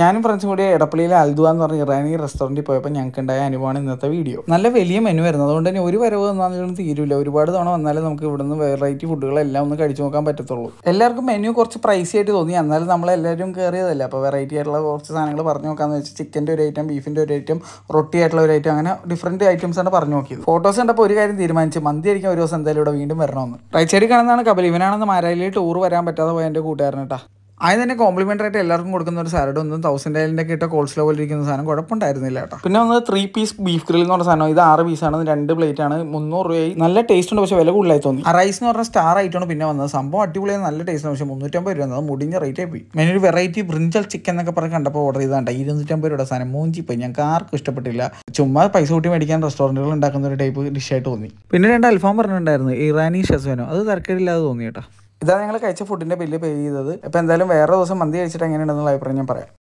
ഞാനും ഫ്രണ്ട്സും കൂടി എടപ്പള്ളിയിലെ അൽദുവ എന്ന് പറഞ്ഞ ഇറാനി റെസ്റ്റോറൻറ്റിൽ പോയപ്പോൾ ഞങ്ങൾക്ക് ഉണ്ടായ അനുഭവമാണ് ഇന്നത്തെ വീഡിയോ നല്ല വലിയ മെനു വരുന്നത് അതുകൊണ്ട് തന്നെ ഒരു വരവ് വന്നാലും തീരില്ല ഒരുപാട് തവണ വന്നാലേ നമുക്ക് ഇവിടുന്ന് വെറൈറ്റി ഫുഡുകളെല്ലാം ഒന്ന് കഴിച്ചു നോക്കാൻ പറ്റത്തുള്ളൂ എല്ലാവർക്കും മെനു കുറച്ച് പ്രൈസി ആയിട്ട് തോന്നി എന്നാലും നമ്മളെല്ലാവരും കയറിയതല്ല അപ്പോൾ വെറൈറ്റി ആയിട്ടുള്ള കുറച്ച് സാധനങ്ങൾ പറഞ്ഞു നോക്കാമെന്ന് വെച്ചാൽ ചിക്കൻ്റെ ഒരു ഐറ്റം ബീഫിൻ്റെ ഒരു ഐറ്റം റൊട്ടി ആയിട്ടുള്ള ഒരു ഐറ്റം അങ്ങനെ ഡിഫറെൻറ്റ് ഐറ്റംസ് ആണ് പറഞ്ഞു നോക്കിയത് ഫോട്ടോസ് കണ്ടപ്പോൾ ഒരു കാര്യം തീരുമാനിച്ചു മന്തി ആയിരിക്കും ഒരു ദിവസം എന്തായാലും ഇവിടെ വീണ്ടും വരണമെന്ന് റൈറ്റ് സൈഡിൽ കാണുന്നതാണ് കപിൽ ഇവനാണെന്ന് മാരായിലേക്ക് ടൂർ വരാൻ പറ്റാതെ പോയ എൻ്റെ കൂട്ടുകാരനെട്ടാ അതിന് തന്നെ കോംപ്ലിമെന്റ് ആയിട്ട് എല്ലാവർക്കും കൊടുക്കുന്ന ഒരു സാലഡ് ഒന്നും തൗസൻഡ് അയലിൻ്റെ ഒക്കെ ഇട്ട കോൾസ്ലോ പോലെ ഇരിക്കുന്ന സാധനം കുഴപ്പമുണ്ടായിരുന്നില്ല കേട്ടോ പിന്നെ ഒന്ന് ത്രീ പീസ് ബീഫ് ഗ്രിൽ എന്ന് പറഞ്ഞ സാധനം ഇത് ആറ് പീസാണ് രണ്ട് പ്ലേറ്റ് ആണ് മുന്നൂറ് രൂപയായി നല്ല ടേസ്റ്റ് ഉണ്ട് പക്ഷേ വില കൂടുതലായി തോന്നി ആ റൈസ് എന്ന് പറഞ്ഞ സ്റ്റാർ ആയിട്ടാണ് പിന്നെ വന്നത് സംഭവം അടിപൊളിയായി നല്ല ടേസ്റ്റ് ആണ് പക്ഷേ മുന്നൂറ്റമ്പത് രൂപ അത് മുടിഞ്ഞ റേറ്റ് ആയി പോയി ഞാൻ ഒരു വെറൈറ്റി ബ്രിഞ്ചൽ ചിക്കൻ എന്നൊക്കെ പറഞ്ഞ് കണ്ടപ്പോൾ ഓർഡർ ചെയ്താണ്ട് ഇരുന്നൂറ്റമ്പത് രൂപയുടെ സാധനം മൂഞ്ചി പോയി ഞങ്ങൾക്ക് ആർക്കും ഇഷ്ടപ്പെട്ടില്ല ചുമ്മാ പൈസ കൂട്ടി മേടിക്കാൻ റെസ്റ്റോറൻറ്റുകൾ ഉണ്ടാക്കുന്ന ഒരു ടൈപ്പ് ഡിഷായിട്ട് തോന്നി പിന്നെ രണ്ട് അൽഫാം പറഞ്ഞിട്ടുണ്ടായിരുന്നു ഇറാനി ഷെസ്വനോ അത് തരക്കേടില്ലാതെ തോന്നി കേട്ടോ ഇതാണ് ഞങ്ങൾ കഴിച്ച ഫുഡിൻ്റെ ബില്ല് പേ ചെയ്തത് അപ്പോൾ എന്തായാലും വേറെ ദിവസം മന്തി കഴിച്ചിട്ട് എങ്ങനെയുണ്ടെന്നുള്ള അഭിപ്രായം ഞാൻ പറയാം